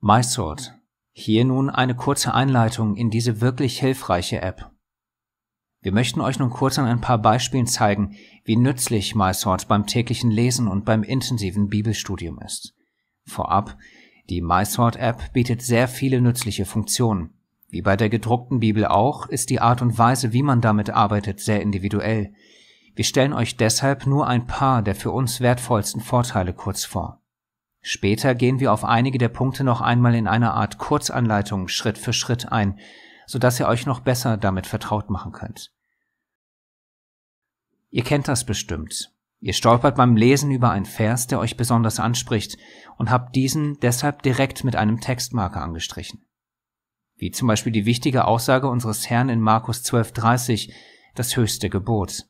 MySort. Hier nun eine kurze Einleitung in diese wirklich hilfreiche App. Wir möchten euch nun kurz an ein paar Beispielen zeigen, wie nützlich MySort beim täglichen Lesen und beim intensiven Bibelstudium ist. Vorab, die MySort-App bietet sehr viele nützliche Funktionen. Wie bei der gedruckten Bibel auch, ist die Art und Weise, wie man damit arbeitet, sehr individuell. Wir stellen euch deshalb nur ein paar der für uns wertvollsten Vorteile kurz vor. Später gehen wir auf einige der Punkte noch einmal in einer Art Kurzanleitung Schritt für Schritt ein, so dass ihr euch noch besser damit vertraut machen könnt. Ihr kennt das bestimmt. Ihr stolpert beim Lesen über einen Vers, der euch besonders anspricht, und habt diesen deshalb direkt mit einem Textmarker angestrichen. Wie zum Beispiel die wichtige Aussage unseres Herrn in Markus 12,30, das höchste Gebot.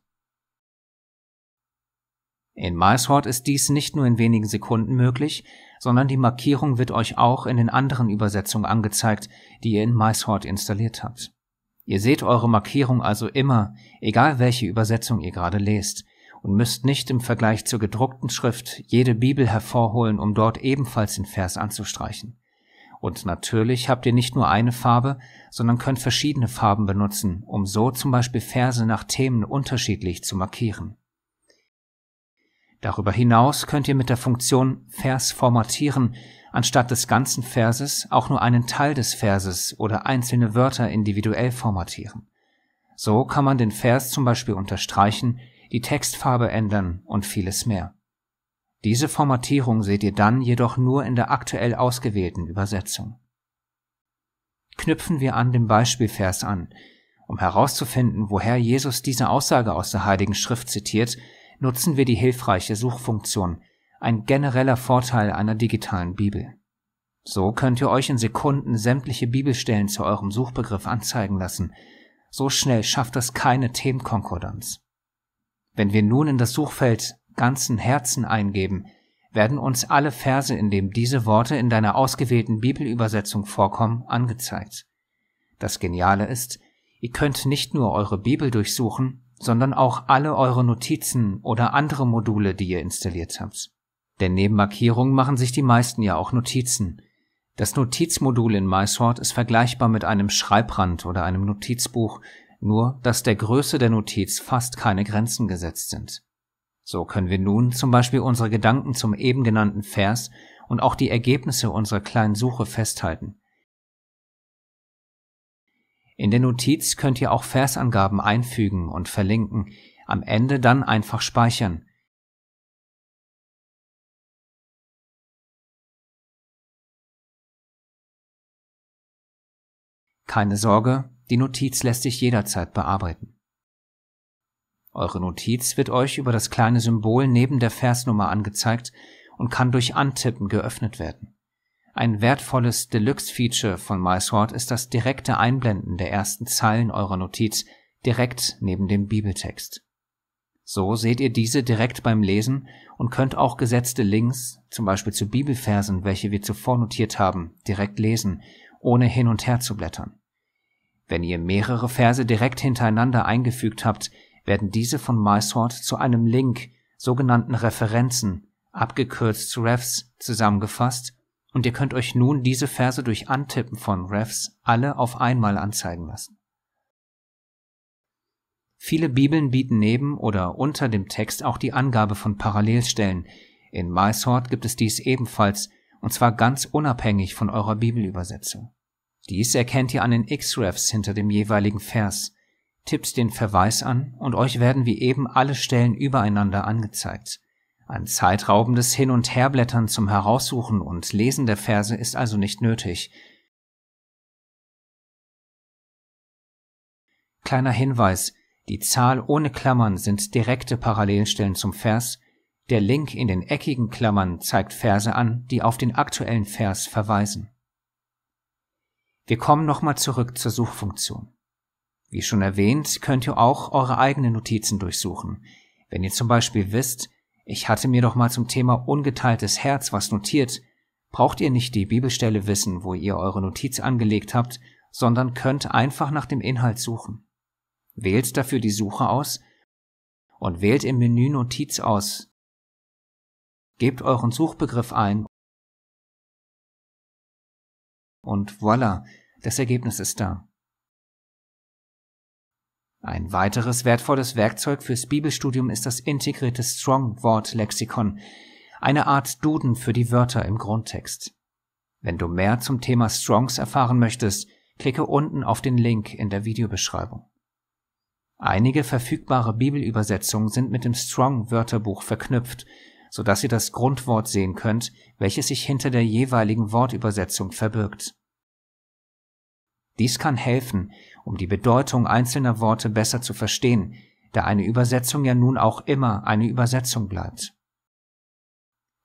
In MySword ist dies nicht nur in wenigen Sekunden möglich, sondern die Markierung wird euch auch in den anderen Übersetzungen angezeigt, die ihr in MySword installiert habt. Ihr seht eure Markierung also immer, egal welche Übersetzung ihr gerade lest, und müsst nicht im Vergleich zur gedruckten Schrift jede Bibel hervorholen, um dort ebenfalls den Vers anzustreichen. Und natürlich habt ihr nicht nur eine Farbe, sondern könnt verschiedene Farben benutzen, um so zum Beispiel Verse nach Themen unterschiedlich zu markieren. Darüber hinaus könnt ihr mit der Funktion Vers formatieren anstatt des ganzen Verses auch nur einen Teil des Verses oder einzelne Wörter individuell formatieren. So kann man den Vers zum Beispiel unterstreichen, die Textfarbe ändern und vieles mehr. Diese Formatierung seht ihr dann jedoch nur in der aktuell ausgewählten Übersetzung. Knüpfen wir an dem Beispielvers an. Um herauszufinden, woher Jesus diese Aussage aus der Heiligen Schrift zitiert, nutzen wir die hilfreiche Suchfunktion, ein genereller Vorteil einer digitalen Bibel. So könnt ihr euch in Sekunden sämtliche Bibelstellen zu eurem Suchbegriff anzeigen lassen. So schnell schafft das keine Themenkonkordanz. Wenn wir nun in das Suchfeld ganzen Herzen eingeben, werden uns alle Verse, in dem diese Worte in deiner ausgewählten Bibelübersetzung vorkommen, angezeigt. Das Geniale ist, ihr könnt nicht nur eure Bibel durchsuchen, sondern auch alle eure Notizen oder andere Module, die ihr installiert habt. Denn neben Markierungen machen sich die meisten ja auch Notizen. Das Notizmodul in MySort ist vergleichbar mit einem Schreibrand oder einem Notizbuch, nur dass der Größe der Notiz fast keine Grenzen gesetzt sind. So können wir nun zum Beispiel unsere Gedanken zum eben genannten Vers und auch die Ergebnisse unserer kleinen Suche festhalten. In der Notiz könnt ihr auch Versangaben einfügen und verlinken, am Ende dann einfach speichern. Keine Sorge, die Notiz lässt sich jederzeit bearbeiten. Eure Notiz wird euch über das kleine Symbol neben der Versnummer angezeigt und kann durch Antippen geöffnet werden ein wertvolles Deluxe-Feature von MySword ist das direkte Einblenden der ersten Zeilen eurer Notiz direkt neben dem Bibeltext. So seht ihr diese direkt beim Lesen und könnt auch gesetzte Links, zum Beispiel zu Bibelversen, welche wir zuvor notiert haben, direkt lesen, ohne hin und her zu blättern. Wenn ihr mehrere Verse direkt hintereinander eingefügt habt, werden diese von MySword zu einem Link, sogenannten Referenzen, abgekürzt zu Refs, zusammengefasst und ihr könnt euch nun diese Verse durch Antippen von Refs alle auf einmal anzeigen lassen. Viele Bibeln bieten neben oder unter dem Text auch die Angabe von Parallelstellen. In MySort gibt es dies ebenfalls, und zwar ganz unabhängig von eurer Bibelübersetzung. Dies erkennt ihr an den X-Refs hinter dem jeweiligen Vers. Tippt den Verweis an und euch werden wie eben alle Stellen übereinander angezeigt. Ein zeitraubendes Hin- und Herblättern zum Heraussuchen und Lesen der Verse ist also nicht nötig. Kleiner Hinweis, die Zahl ohne Klammern sind direkte Parallelstellen zum Vers, der Link in den eckigen Klammern zeigt Verse an, die auf den aktuellen Vers verweisen. Wir kommen nochmal zurück zur Suchfunktion. Wie schon erwähnt, könnt ihr auch eure eigenen Notizen durchsuchen. Wenn ihr zum Beispiel wisst, ich hatte mir doch mal zum Thema ungeteiltes Herz was notiert. Braucht ihr nicht die Bibelstelle wissen, wo ihr eure Notiz angelegt habt, sondern könnt einfach nach dem Inhalt suchen. Wählt dafür die Suche aus und wählt im Menü Notiz aus. Gebt euren Suchbegriff ein und voilà, das Ergebnis ist da. Ein weiteres wertvolles Werkzeug fürs Bibelstudium ist das integrierte Strong-Wort-Lexikon, eine Art Duden für die Wörter im Grundtext. Wenn du mehr zum Thema Strongs erfahren möchtest, klicke unten auf den Link in der Videobeschreibung. Einige verfügbare Bibelübersetzungen sind mit dem Strong-Wörterbuch verknüpft, sodass ihr das Grundwort sehen könnt, welches sich hinter der jeweiligen Wortübersetzung verbirgt dies kann helfen, um die Bedeutung einzelner Worte besser zu verstehen, da eine Übersetzung ja nun auch immer eine Übersetzung bleibt.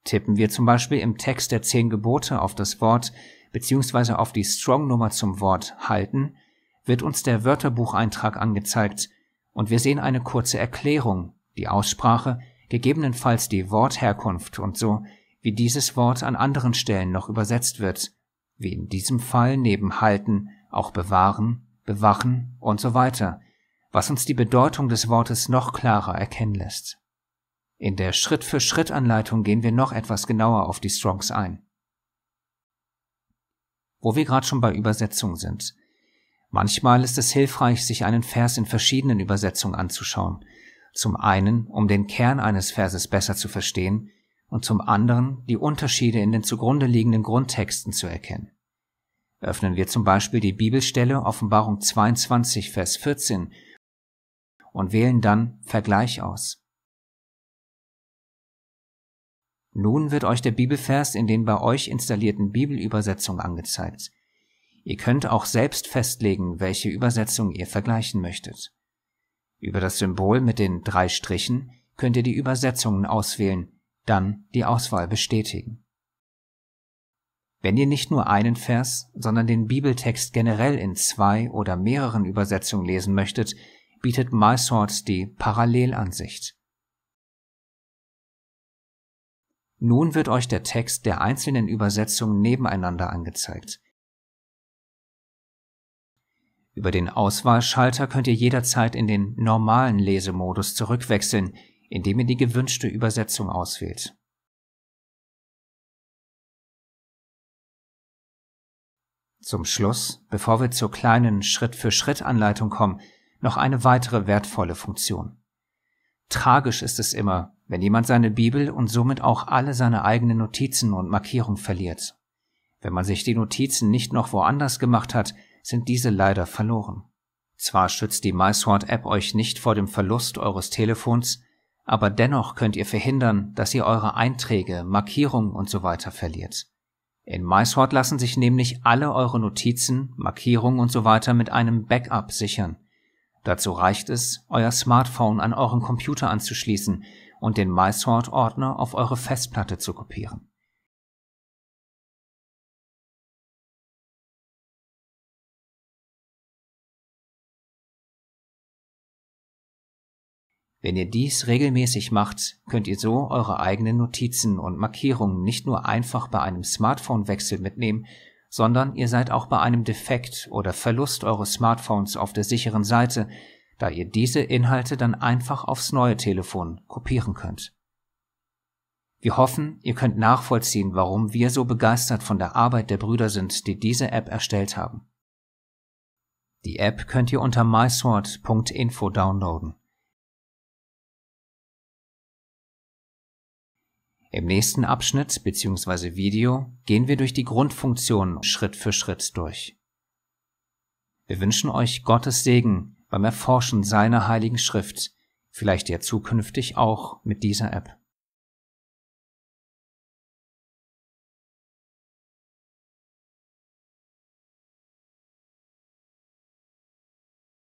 Tippen wir zum Beispiel im Text der zehn Gebote auf das Wort bzw. auf die Strong-Nummer zum Wort halten, wird uns der Wörterbucheintrag angezeigt und wir sehen eine kurze Erklärung, die Aussprache, gegebenenfalls die Wortherkunft und so, wie dieses Wort an anderen Stellen noch übersetzt wird, wie in diesem Fall neben halten auch bewahren, bewachen und so weiter, was uns die Bedeutung des Wortes noch klarer erkennen lässt. In der Schritt-für-Schritt-Anleitung gehen wir noch etwas genauer auf die Strongs ein. Wo wir gerade schon bei Übersetzungen sind. Manchmal ist es hilfreich, sich einen Vers in verschiedenen Übersetzungen anzuschauen. Zum einen, um den Kern eines Verses besser zu verstehen und zum anderen die Unterschiede in den zugrunde liegenden Grundtexten zu erkennen. Öffnen wir zum Beispiel die Bibelstelle Offenbarung 22, Vers 14 und wählen dann Vergleich aus. Nun wird euch der Bibelvers in den bei euch installierten Bibelübersetzungen angezeigt. Ihr könnt auch selbst festlegen, welche Übersetzung ihr vergleichen möchtet. Über das Symbol mit den drei Strichen könnt ihr die Übersetzungen auswählen, dann die Auswahl bestätigen. Wenn ihr nicht nur einen Vers, sondern den Bibeltext generell in zwei oder mehreren Übersetzungen lesen möchtet, bietet MySource die Parallelansicht. Nun wird euch der Text der einzelnen Übersetzungen nebeneinander angezeigt. Über den Auswahlschalter könnt ihr jederzeit in den normalen Lesemodus zurückwechseln, indem ihr die gewünschte Übersetzung auswählt Zum Schluss, bevor wir zur kleinen Schritt-für-Schritt-Anleitung kommen, noch eine weitere wertvolle Funktion. Tragisch ist es immer, wenn jemand seine Bibel und somit auch alle seine eigenen Notizen und Markierungen verliert. Wenn man sich die Notizen nicht noch woanders gemacht hat, sind diese leider verloren. Zwar schützt die MySword-App euch nicht vor dem Verlust eures Telefons, aber dennoch könnt ihr verhindern, dass ihr eure Einträge, Markierungen usw. So verliert. In MySort lassen sich nämlich alle eure Notizen, Markierungen und So weiter mit einem Backup sichern. Dazu reicht es, euer Smartphone an euren Computer anzuschließen und den MySort-Ordner auf eure Festplatte zu kopieren Wenn ihr dies regelmäßig macht, könnt ihr so eure eigenen Notizen und Markierungen nicht nur einfach bei einem Smartphone-Wechsel mitnehmen, sondern ihr seid auch bei einem Defekt oder Verlust eures Smartphones auf der sicheren Seite, da ihr diese Inhalte dann einfach aufs neue Telefon kopieren könnt. Wir hoffen, ihr könnt nachvollziehen, warum wir so begeistert von der Arbeit der Brüder sind, die diese App erstellt haben. Die App könnt ihr unter mysword.info downloaden. Im nächsten Abschnitt bzw. Video gehen wir durch die Grundfunktionen Schritt für Schritt durch. Wir wünschen euch Gottes Segen beim Erforschen seiner heiligen Schrift, vielleicht ja zukünftig auch mit dieser App.